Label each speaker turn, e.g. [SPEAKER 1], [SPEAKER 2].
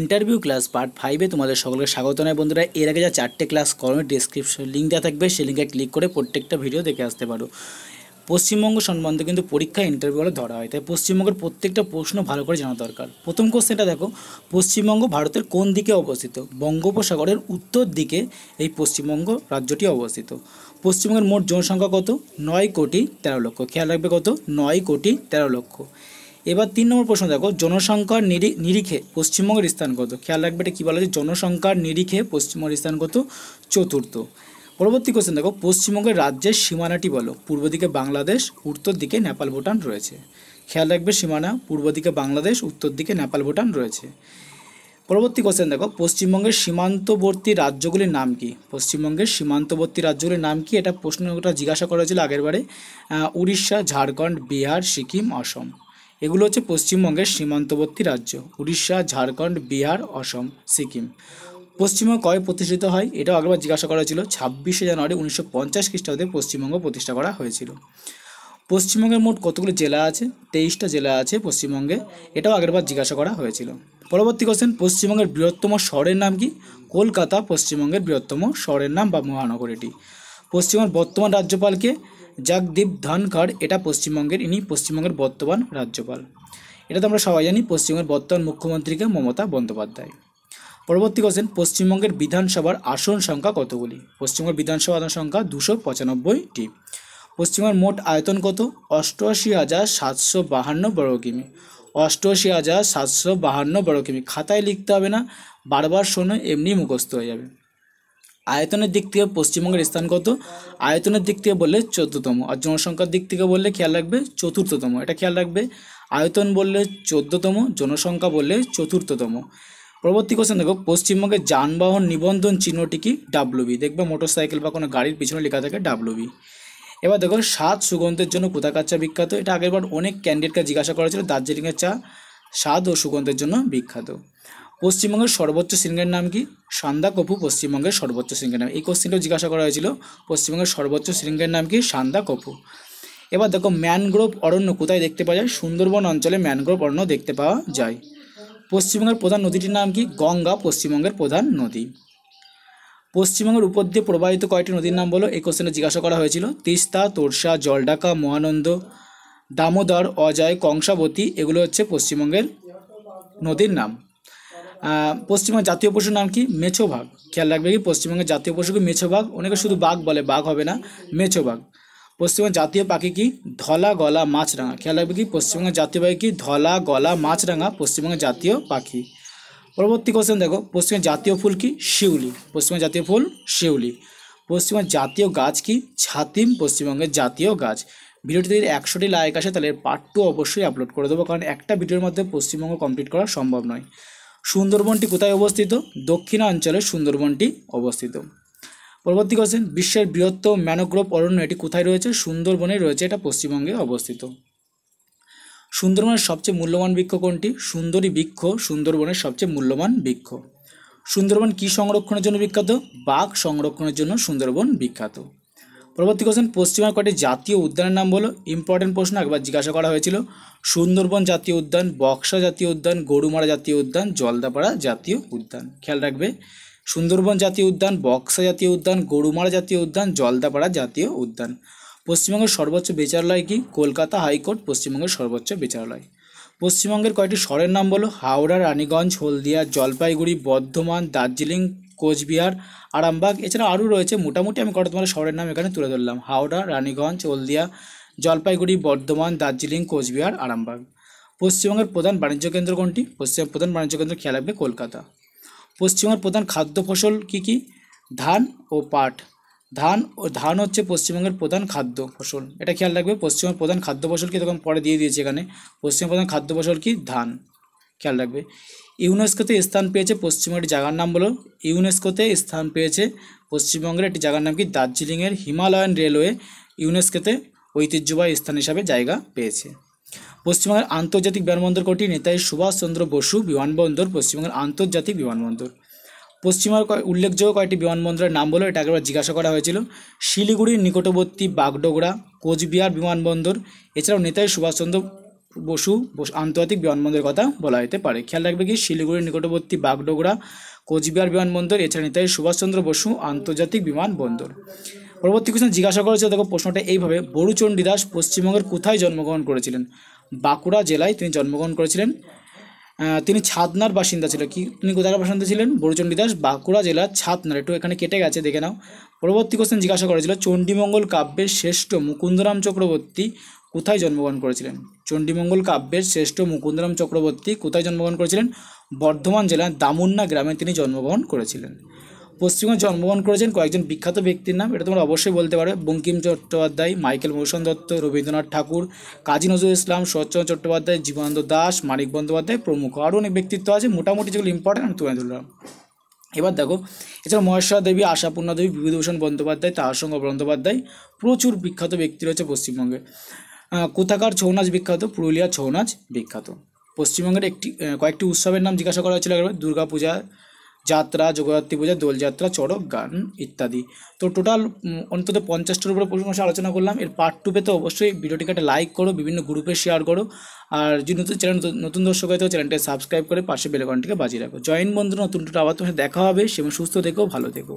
[SPEAKER 1] interview class part ফাইভে তোমাদের সকলকে স্বাগত নয় বন্ধুরা এর আগে যা চারটে ক্লাস করো ডিসক্রিপশন লিঙ্ক দেওয়া থাকবে সেই লিঙ্কে ক্লিক করে প্রত্যেকটা ভিডিও দেখে আসতে পারো পশ্চিমবঙ্গ সম্বন্ধে কিন্তু পরীক্ষা ইন্টারভিউগুলো ধরা হয় তাই পশ্চিমবঙ্গের প্রত্যেকটা প্রশ্ন ভালো করে জানা দরকার প্রথম কোশ্চেনটা দেখো পশ্চিমবঙ্গ ভারতের কোন দিকে অবস্থিত বঙ্গোপসাগরের উত্তর দিকে এই পশ্চিমবঙ্গ রাজ্যটি অবস্থিত পশ্চিমবঙ্গের মোট জনসংখ্যা কত নয় কোটি তেরো লক্ষ খেয়াল রাখবে কত নয় কোটি তেরো লক্ষ এবার তিন নম্বর প্রশ্ন দেখো জনসংখ্যার নিরিখে পশ্চিমবঙ্গের স্থান কত খেয়াল রাখবে এটা কী বলা হচ্ছে জনসংখ্যার নিরিখে পশ্চিমবঙ্গের স্থান কত চতুর্থ পরবর্তী কোশ্চেন দেখো পশ্চিমবঙ্গের রাজ্যের সীমানাটি বলো পূর্ব দিকে বাংলাদেশ উত্তর দিকে নেপাল ভুটান রয়েছে খেয়াল রাখবে সীমানা পূর্ব দিকে বাংলাদেশ উত্তর দিকে নেপাল ভুটান রয়েছে পরবর্তী কোশ্চেন দেখো পশ্চিমবঙ্গের সীমান্তবর্তী রাজ্যগুলির নাম কি পশ্চিমবঙ্গের সীমান্তবর্তী রাজ্যগুলির নাম কি এটা প্রশ্নটা জিজ্ঞাসা করা হয়েছিল আগেরবারে উড়িষ্যা ঝাড়খণ্ড বিহার সিকিম অসম এগুলো হচ্ছে পশ্চিমবঙ্গের সীমান্তবর্তী রাজ্য উড়িষ্যা ঝাড়খণ্ড বিহার অসম সিকিম পশ্চিমবঙ্গ কবে প্রতিষ্ঠিত হয় এটাও আগেবার জিজ্ঞাসা করা হয়েছিল ছাব্বিশে জানুয়ারি উনিশশো পঞ্চাশ খ্রিস্টাব্দে পশ্চিমবঙ্গ প্রতিষ্ঠা করা হয়েছিল পশ্চিমবঙ্গের মোট কতগুলো জেলা আছে তেইশটা জেলা আছে পশ্চিমবঙ্গে এটাও আগেরবার জিজ্ঞাসা করা হয়েছিল পরবর্তী কোশ্চেন পশ্চিমবঙ্গের বৃহত্তম শহরের নাম কি কলকাতা পশ্চিমবঙ্গের বৃহত্তম শহরের নাম বা মহানগর এটি পশ্চিমবঙ্গের বর্তমান রাজ্যপালকে জগদীপ ধনখড় এটা পশ্চিমবঙ্গের ইনি পশ্চিমবঙ্গের বর্তমান রাজ্যপাল এটা তো আমরা সবাই জানি পশ্চিমবঙ্গের বর্তমান মুখ্যমন্ত্রীকে মমতা বন্দ্যোপাধ্যায় পরবর্তী কোশ্চেন পশ্চিমবঙ্গের বিধানসভার আসন সংখ্যা কতগুলি পশ্চিমবঙ্গের বিধানসভা আসন সংখ্যা দুশো পঁচানব্বইটি পশ্চিমবঙ্গের মোট আয়তন কত অষ্টআশি হাজার সাতশো বাহান্ন বর্গ কিমি অষ্টআশি হাজার সাতশো বাহান্ন বর্গ কিমি খাতায় লিখতে হবে না বারবার শোনো এমনি মুখস্থ হয়ে যাবে আয়তনের দিক থেকে পশ্চিমবঙ্গের স্থান কত আয়তনের দিক থেকে বললে চোদ্দতম আর জনসংখ্যার দিক থেকে বললে খেয়াল রাখবে চতুর্থতম এটা খেয়াল রাখবে আয়তন বললে চোদ্দতম জনসংখ্যা বললে চতুর্থতম পরবর্তী কোশ্চেন দেখো পশ্চিমবঙ্গের যানবাহন নিবন্ধন চিহ্নটি কি ডাব্লুবি দেখবে মোটরসাইকেল বা কোনো গাড়ির পিছনে লেখা থাকে ডাব্লুবি এবার দেখো সাত সুগন্ধের জন্য কোথা চা বিখ্যাত এটা আগেরবার অনেক ক্যান্ডিডেটকে জিজ্ঞাসা করা ছিল দার্জিলিংয়ের চা স্বাদ ও সুগন্ধের জন্য বিখ্যাত পশ্চিমবঙ্গের সর্বোচ্চ শৃঙ্গের নাম কি সান্দা কপু পশ্চিমবঙ্গের সর্বোচ্চ শৃঙ্গের নাম এই কোশ্চেনটাও জিজ্ঞাসা করা হয়েছিল পশ্চিমবঙ্গের সর্বোচ্চ শৃঙ্গের নাম কি সান্দা কপু এবার দেখো ম্যানগ্রোভ অরণ্য কোথায় দেখতে পাওয়া যায় সুন্দরবন অঞ্চলে ম্যানগ্রোভ অরণ্য দেখতে পাওয়া যায় পশ্চিমবঙ্গের প্রধান নদীটির নাম কি গঙ্গা পশ্চিমবঙ্গের প্রধান নদী পশ্চিমবঙ্গের উপর দিয়ে প্রবাহিত কয়েকটি নদীর নাম বলো এই কোশ্চেনে জিজ্ঞাসা করা হয়েছিল তিস্তা তোরসা জলডাকা মহানন্দ দামোদর অজয় কংসাবতী এগুলো হচ্ছে পশ্চিমবঙ্গের নদীর নাম পশ্চিমবঙ্গের জাতীয় পশুর নাম কি মেছো বাঘ খেয়াল রাখবে কি পশ্চিমবঙ্গের জাতীয় কি মেছো বাঘ অনেকে শুধু বাঘ বলে বাঘ হবে না মেছো বাঘ পশ্চিমবঙ্গের জাতীয় পাখি কি ধলা গলা মাছরাঙা খেয়াল রাখবে কি পশ্চিমবঙ্গের জাতীয় পাখি কি ধলা গলা মাছরাঙা পশ্চিমবঙ্গের জাতীয় পাখি পরবর্তী কোশ্চেন দেখো পশ্চিমবঙ্গের জাতীয় ফুল কি শিউলি পশ্চিমবঙ্গের জাতীয় ফুল শিউলি পশ্চিমবঙ্গের জাতীয় গাছ কি ছাতিম পশ্চিমবঙ্গের জাতীয় গাছ ভিডিওটি যদি একশোটি লাইক আসে তাহলে পার্ট টু অবশ্যই আপলোড করে দেবো কারণ একটা ভিডিওর মধ্যে পশ্চিমবঙ্গ কমপ্লিট করা সম্ভব নয় সুন্দরবনটি কোথায় অবস্থিত দক্ষিণাঞ্চলে সুন্দরবনটি অবস্থিত পরবর্তী কোশ্চেন বিশ্বের বৃহত্তম ম্যানোগ্রোভ অরণ্য এটি কোথায় রয়েছে সুন্দরবনে রয়েছে এটা পশ্চিমবঙ্গে অবস্থিত সুন্দরবনের সবচেয়ে মূল্যবান বৃক্ষ কোনটি সুন্দরী বৃক্ষ সুন্দরবনের সবচেয়ে মূল্যবান বৃক্ষ সুন্দরবন কী সংরক্ষণের জন্য বিখ্যাত বাঘ সংরক্ষণের জন্য সুন্দরবন বিখ্যাত পরবর্তী কোশ্চেন পশ্চিমবঙ্গের কটি জাতীয় উদ্যানের নাম বলো ইম্পর্টেন্ট প্রশ্ন একবার জিজ্ঞাসা করা হয়েছিল সুন্দরবন জাতীয় উদ্যান বক্সা জাতীয় উদ্যান গরুমারা জাতীয় উদ্যান জলদাপাড়া জাতীয় উদ্যান খেয়াল রাখবে সুন্দরবন জাতীয় উদ্যান বক্সা জাতীয় উদ্যান গরুমারা জাতীয় উদ্যান জলদাপাড়া জাতীয় উদ্যান পশ্চিমবঙ্গের সর্বোচ্চ বিচারালয় কি কলকাতা হাইকোর্ট পশ্চিমবঙ্গের সর্বোচ্চ বিচারালয় পশ্চিমবঙ্গের কয়েকটি শহরের নাম বলো হাওড়া রানীগঞ্জ হলদিয়া জলপাইগুড়ি বর্ধমান দার্জিলিং কোচবিহার আরামবাগ এছাড়া আরও রয়েছে মোটামুটি আমি কটা তোমার শহরের নাম এখানে তুলে ধরলাম হাওড়া রানীগঞ্জ হলদিয়া জলপাইগুড়ি বর্ধমান দার্জিলিং কোচবিহার আরামবাগ পশ্চিমবঙ্গের প্রধান বাণিজ্য কেন্দ্র কোনটি পশ্চিমবঙ্গের প্রধান বাণিজ্য কেন্দ্র খেয়াল রাখবে কলকাতা পশ্চিমবঙ্গের প্রধান খাদ্য ফসল কী কী ধান ও পাট ধান ও ধান হচ্ছে পশ্চিমবঙ্গের প্রধান খাদ্য ফসল এটা খেয়াল রাখবে পশ্চিমবঙ্গের প্রধান খাদ্য ফসল কি তখন পরে দিয়ে দিয়েছে এখানে পশ্চিমবঙ্গের প্রধান খাদ্য ফসল কি ধান খেয়াল রাখবে ইউনেস্কোতে স্থান পেয়েছে পশ্চিমবঙ্গের একটি জায়গার নাম বলো ইউনেস্কোতে স্থান পেয়েছে পশ্চিমবঙ্গের একটি জায়গার নাম কি দার্জিলিংয়ের হিমালয়ান রেলওয়ে ইউনেস্কোতে ঐতিহ্যবাহী স্থান হিসাবে জায়গা পেয়েছে পশ্চিমবঙ্গের আন্তর্জাতিক বিমানবন্দর কটি নেতাজি সুভাষচন্দ্র বসু বিমানবন্দর পশ্চিমবঙ্গের আন্তর্জাতিক বিমানবন্দর পশ্চিমবঙ্গের উল্লেখযোগ্য কয়েকটি বিমানবন্দরের নাম বলো এটা একবার জিজ্ঞাসা করা হয়েছিল শিলিগুড়ির নিকটবর্তী বাগডোগরা কোচবিহার বিমানবন্দর এছাড়াও নেতাজি সুভাষচন্দ্র বসু আন্তর্জাতিক বিমানবন্দরের কথা বলা হতে পারে খেয়াল রাখবে কি শিলিগুড়ির নিকটবর্তী বাগডোগরা কোচবিহার বিমানবন্দর এছাড়া নেতাজি সুভাষচন্দ্র বসু আন্তর্জাতিক বিমানবন্দর পরবর্তী কোশ্চেন জিজ্ঞাসা করেছে দেখো প্রশ্নটা এইভাবে বড়ুচণ্ডী দাস পশ্চিমবঙ্গের কোথায় জন্মগ্রহণ করেছিলেন বাঁকুড়া জেলায় তিনি জন্মগ্রহণ করেছিলেন তিনি ছাদনার বাসিন্দা ছিল কি তিনি কোথায় বাসিন্দা ছিলেন বড়ুচণ্ডী দাস বাঁকুড়া জেলার ছাদনার একটু এখানে কেটে গেছে দেখে নাও পরবর্তী কোশ্চেন জিজ্ঞাসা করেছিল চণ্ডীমঙ্গল কাব্যের শ্রেষ্ঠ মুকুন্দরাম চক্রবর্তী কোথায় জন্মগ্রহণ করেছিলেন চণ্ডীমঙ্গল কাব্যের শ্রেষ্ঠ মুকুন্দরাম চক্রবর্তী কোথায় জন্মগ্রহণ করেছিলেন বর্ধমান জেলার দামুন্না গ্রামে তিনি জন্মগ্রহণ করেছিলেন পশ্চিমবঙ্গে জন্মগ্রহণ করেছেন কয়েকজন বিখ্যাত ব্যক্তির নাম এটা তোমরা অবশ্যই বলতে পারবে বঙ্কিম চট্টোপাধ্যায় মাইকেল মধুসূদন দত্ত রবীন্দ্রনাথ ঠাকুর কাজী নজরুল ইসলাম শরৎচন্দ্র চট্টোপাধ্যায় জীবানন্দ দাস মানিক বন্দ্যোপাধ্যায় প্রমুখ আরও অনেক ব্যক্তিত্ব আছে মোটামুটি যেগুলো ইম্পর্টেন্ট আমি তুলে ধরলাম এবার দেখো এছাড়া মহেশ্বর দেবী আশাপূর্ণা দেবী বিভূতিভূষণ বন্দ্যোপাধ্যায় তাহার সঙ্গে বন্দ্যোপাধ্যায় প্রচুর বিখ্যাত ব্যক্তি রয়েছে পশ্চিমবঙ্গে কোথাকার ছৌ নাচ বিখ্যাত পুরুলিয়ার ছৌ নাচ বিখ্যাত পশ্চিমবঙ্গের একটি কয়েকটি উৎসবের নাম জিজ্ঞাসা করা হয়েছিল দুর্গা পূজা যাত্রা জগদ্ধাত্রী পূজা দোলযাত্রা চড়ক গান ইত্যাদি তো টোটাল অন্তত পঞ্চাশটার উপরে প্রশ্ন আলোচনা করলাম এর পার্ট টু পেতে অবশ্যই ভিডিওটিকে একটা লাইক করো বিভিন্ন গ্রুপে শেয়ার করো আর যে নতুন চ্যানেল নতুন দর্শক হয়তো চ্যানেলটি সাবস্ক্রাইব করে পাশে বেলকনটিকে বাজিয়ে রাখো জয়েন বন্ধু নতুন টোটা আবার তোমার দেখা হবে সেভাবে সুস্থ থেকো ভালো থেকো